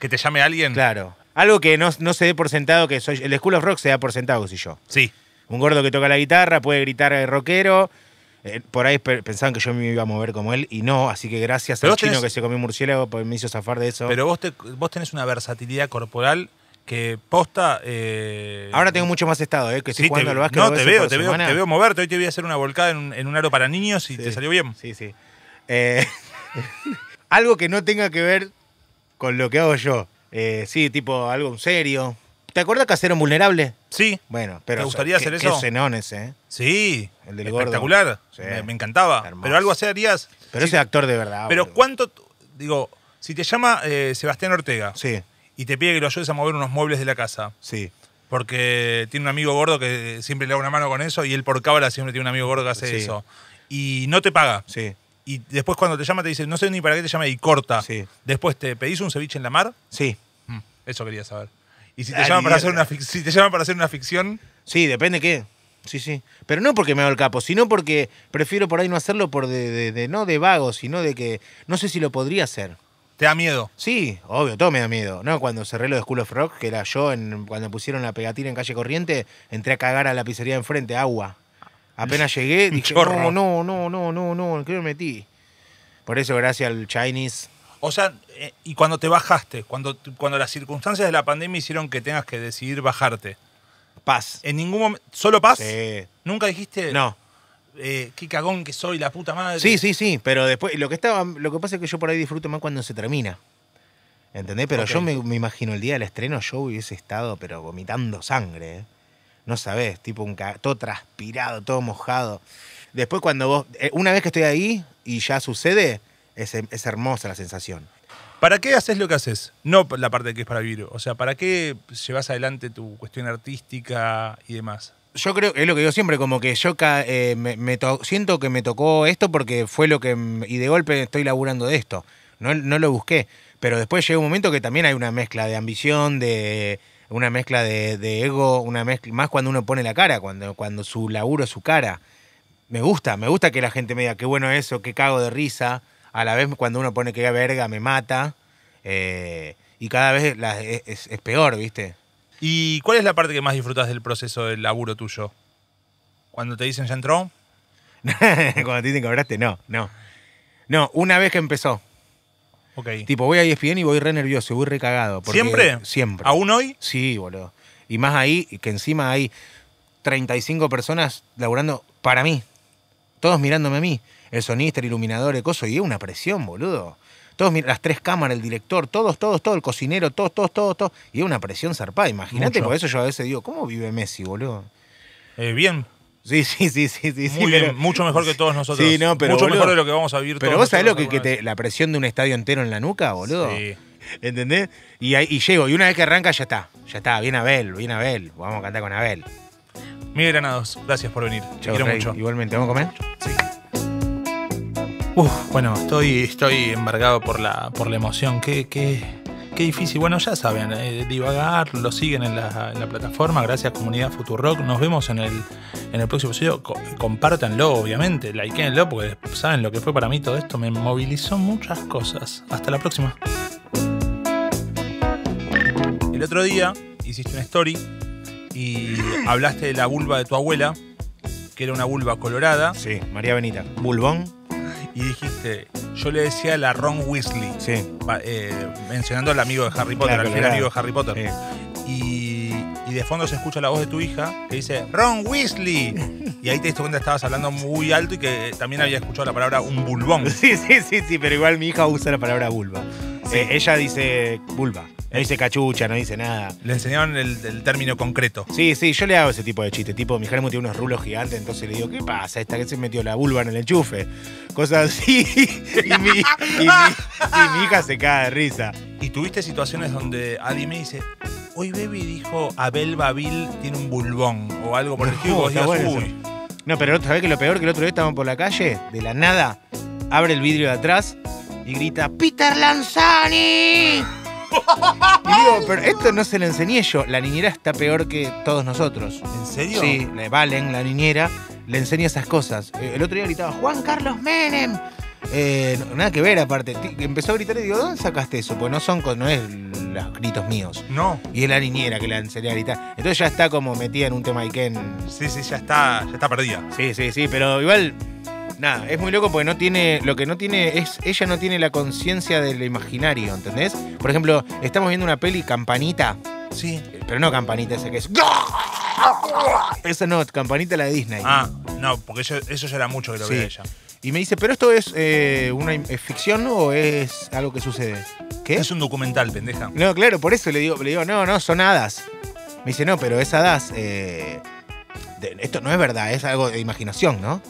¿Que te llame alguien? Claro. Algo que no, se dé por sentado que soy. El School of Rock se da por sentado si yo. Sí. Un gordo que toca la guitarra, puede gritar rockero, eh, por ahí pensaban que yo me iba a mover como él y no, así que gracias al chino que se comió murciélago me hizo zafar de eso. Pero vos, vos tenés una versatilidad corporal que posta. Eh, Ahora tengo mucho más estado, ¿eh? Que si jugando te... al básquet. No, te veo, te veo, moverte. Hoy te voy a hacer una volcada en un, aro para niños y te salió bien. Sí, sí. Eh, algo que no tenga que ver con lo que hago yo. sí, tipo algo serio, ¿Te acuerdas que un Vulnerable? Sí. Bueno, pero. gustaría hacer eso. Qué ¿eh? Sí. El del Espectacular. Sí. Me, encantaba. Pero algo así harías. Pero ese actor de verdad. Pero cuánto. Digo, si te llama eh, Sebastián Ortega. Sí. Y te pide que lo ayudes a mover unos muebles de la casa. Sí. Porque tiene un amigo gordo que siempre le da una mano con eso y él por cábala siempre tiene un amigo gordo que hace eso. Y no te paga. Sí y después cuando te llama te dice, no sé ni para qué te llama y corta. Sí. Después te pedís un ceviche en la mar. Sí. Mm, eso quería saber. ¿Y si te, llaman para hacer una si te llaman para hacer una ficción? Sí, depende qué. Sí, sí. Pero no porque me hago el capo, sino porque prefiero por ahí no hacerlo por de, de, no de vago, sino de que no sé si lo podría hacer. ¿Te da miedo? Sí, obvio, todo me da miedo. No, cuando cerré lo de School of Rock, que era yo, en, cuando pusieron la pegatina en calle corriente, entré a cagar a la pizzería de enfrente, agua. Apenas llegué, dije, no, no, no, no, no, no, no, creo que me metí. Por eso, gracias al Chinese o sea, eh, y cuando te bajaste, cuando, cuando las circunstancias de la pandemia hicieron que tengas que decidir bajarte. Paz. En ningún momento. ¿Solo paz? Sí. ¿Nunca dijiste? No. Eh, qué cagón que soy, la puta madre. Sí, sí, sí. Pero después, lo que estaba, lo que pasa es que yo por ahí disfruto más cuando se termina. ¿Entendés? Pero yo me, imagino el día del estreno, yo hubiese estado, pero vomitando sangre, ¿eh? No sabés, tipo un todo transpirado, todo mojado. Después cuando vos. una vez que estoy ahí y ya sucede, es, hermosa la sensación. ¿Para qué haces lo que haces? No la parte que es para vivir. O sea, ¿para qué llevas adelante tu cuestión artística y demás? Yo creo es lo que digo siempre, como que yo eh, me, siento que me tocó esto porque fue lo que. Y de golpe estoy laburando de esto. No, lo busqué. Pero después llega un momento que también hay una mezcla de ambición, de una mezcla de, ego, una mezcla, más cuando uno pone la cara, cuando, cuando su laburo es su cara. Me gusta, me gusta que la gente me diga qué bueno eso, qué cago de risa. A la vez, cuando uno pone que verga me mata, eh, y cada vez es, peor, ¿viste? ¿Y cuál es la parte que más disfrutas del proceso del laburo tuyo? ¿Cuando te dicen ya entró? cuando te dicen que abraste, no, no. No, una vez que empezó. Ok. Tipo, voy a ESPN y voy re nervioso, voy recagado. ¿Siempre? Siempre. ¿Aún hoy? Sí, boludo. Y más ahí, que encima hay 35 personas laburando para mí. Todos mirándome a mí el sonista, el iluminador, el coso, y es una presión, boludo. Todos, las tres cámaras, el director, todos, todos, todo, el cocinero, todos, todos, todos, todos. Y es una presión zarpada, imagínate, por eso yo a veces digo, ¿cómo vive Messi, boludo? Eh, bien. Sí, sí, sí, sí, sí. Muy mucho mejor que todos nosotros. Sí, no, pero. Mucho mejor de lo que vamos a vivir Pero vos sabés lo que, te, la presión de un estadio entero en la nuca, boludo. Sí. ¿Entendés? Y, llego, y una vez que arranca, ya está. Ya está, bien Abel, bien Abel. Vamos a cantar con Abel. Miguel Granados, gracias por venir. Igualmente, ¿vamos a comer? Sí bueno, estoy, estoy embargado por la, por la emoción. Qué, qué, difícil. Bueno, ya saben, eh, divagar, lo siguen en la, plataforma. Gracias, comunidad Rock. Nos vemos en el, próximo episodio. compártanlo, obviamente. Likeenlo, porque saben lo que fue para mí todo esto. Me movilizó muchas cosas. Hasta la próxima. El otro día hiciste una story y hablaste de la vulva de tu abuela, que era una vulva colorada. Sí, María Benita. Bulbón y dijiste, yo le decía la Ron Weasley, eh, mencionando al amigo de Harry Potter, al amigo de Harry Potter. Y, de fondo se escucha la voz de tu hija que dice, Ron Weasley. Y ahí te diste cuenta que estabas hablando muy alto y que eh, también había escuchado la palabra un bulbón. Sí, sí, sí, sí, pero igual mi hija usa la palabra vulva. Eh, ella dice vulva. No dice cachucha, no dice nada. Le enseñaron el, término concreto. Sí, sí, yo le hago ese tipo de chiste. Tipo, mi germo tiene unos rulos gigantes, entonces le digo, ¿qué pasa? Esta que se metió la vulva en el enchufe. Cosas así. y, mi, hija se cae de risa. ¿Y tuviste situaciones donde Adi me dice, hoy Baby dijo Abel Babil tiene un bulbón o algo por el estilo? No, no, pero ¿sabés que lo peor que el otro día estábamos por la calle? De la nada, abre el vidrio de atrás y grita, ¡Peter Lanzani! Y digo, pero esto no se lo enseñé yo. La niñera está peor que todos nosotros. ¿En serio? Sí, le valen la niñera, le enseña esas cosas. Eh, el otro día gritaba, Juan Carlos Menem. Eh, nada que ver, aparte. Empezó a gritar y digo, ¿dónde sacaste eso? Pues no son no es los gritos míos. No. Y es la niñera que la enseñé a gritar. Entonces ya está como metida en un tema Iken. Sí, sí, ya está, ya está perdida. Sí, sí, sí, pero igual nada, es muy loco porque no tiene, lo que no tiene es, ella no tiene la conciencia del imaginario, ¿entendés? Por ejemplo, estamos viendo una peli Campanita. Sí. Pero no Campanita esa que es... Esa no, Campanita la de Disney. Ah, no, porque eso, ya era mucho que lo veía ella. Y me dice, pero esto es eh, una ficción o es algo que sucede. ¿Qué? Es un documental, pendeja. No, claro, por eso le digo, le digo, no, no, son hadas. Me dice, no, pero es hadas. Eh, esto no es verdad, es algo de imaginación, ¿no?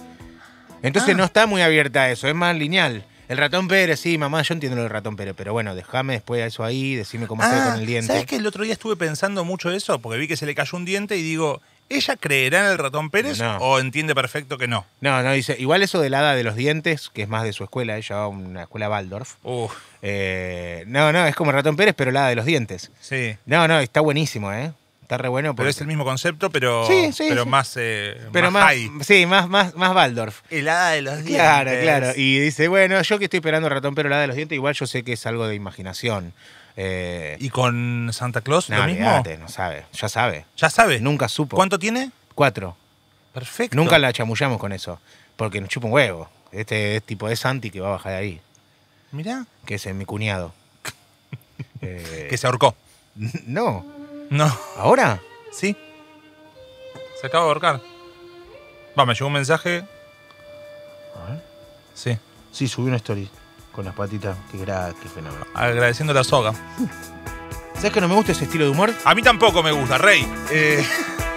Entonces ah. no está muy abierta a eso, es más lineal. El ratón Pérez, sí, mamá, yo entiendo lo del ratón Pérez, pero bueno, déjame después eso ahí, decime cómo ah, con el diente. ¿Sabes que el otro día estuve pensando mucho eso? Porque vi que se le cayó un diente y digo, ¿ella creerá en el ratón Pérez o entiende perfecto que no? No, no, dice, igual eso de la hada de los dientes, que es más de su escuela, ella va a una escuela Waldorf. Uf. Eh, no, no, es como el ratón Pérez, pero la hada de los dientes. Sí. No, no, está buenísimo, ¿eh? Está re bueno. Pero es el mismo concepto, pero, eh, pero más. más, Sí, más, más, más El de los dientes. Claro, claro. Y dice, bueno, yo que estoy esperando ratón, pero el hada de los dientes, igual yo sé que es algo de imaginación. Eh, ¿Y con Santa Claus no, lo mismo? no sabe. Ya sabe. Ya sabe. Nunca supo. ¿Cuánto tiene? Cuatro. Perfecto. Nunca la chamullamos con eso. Porque nos chupa un huevo. Este es tipo de Santi que va a bajar de ahí. Mirá. Que es mi cuñado. Eh, que se ahorcó. No. No. ¿Ahora? Sí. Se acaba de ahorcar. Va, me llegó un mensaje. A ver. Sí. Sí, subí una story con las patitas. Qué, gracia, qué fenómeno. Agradeciendo la soga. ¿Sabes que no me gusta ese estilo de humor? A mí tampoco me gusta, Rey. Eh.